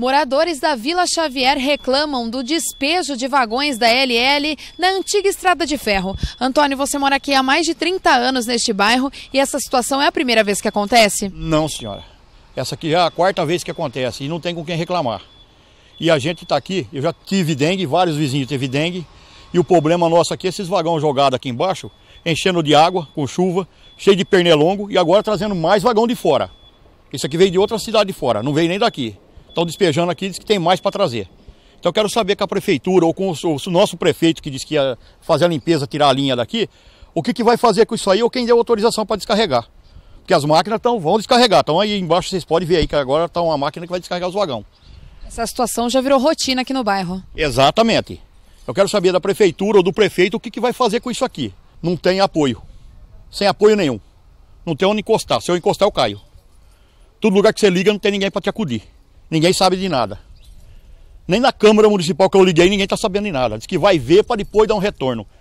Moradores da Vila Xavier reclamam do despejo de vagões da LL na antiga estrada de ferro. Antônio, você mora aqui há mais de 30 anos neste bairro e essa situação é a primeira vez que acontece? Não, senhora. Essa aqui é a quarta vez que acontece e não tem com quem reclamar. E a gente está aqui, eu já tive dengue, vários vizinhos teve dengue, e o problema nosso aqui é esses vagões jogados aqui embaixo, enchendo de água, com chuva, cheio de pernilongo, e agora trazendo mais vagão de fora. Isso aqui veio de outra cidade de fora, não veio nem daqui estão despejando aqui, diz que tem mais para trazer. Então eu quero saber com a prefeitura ou com o nosso prefeito que disse que ia fazer a limpeza, tirar a linha daqui, o que, que vai fazer com isso aí ou quem deu autorização para descarregar. Porque as máquinas tão, vão descarregar. estão aí embaixo vocês podem ver aí que agora está uma máquina que vai descarregar os vagão. Essa situação já virou rotina aqui no bairro. Exatamente. Eu quero saber da prefeitura ou do prefeito o que, que vai fazer com isso aqui. Não tem apoio. Sem apoio nenhum. Não tem onde encostar. Se eu encostar, eu caio. Todo lugar que você liga, não tem ninguém para te acudir ninguém sabe de nada. Nem na Câmara Municipal que eu liguei, ninguém está sabendo de nada. Diz que vai ver para depois dar um retorno.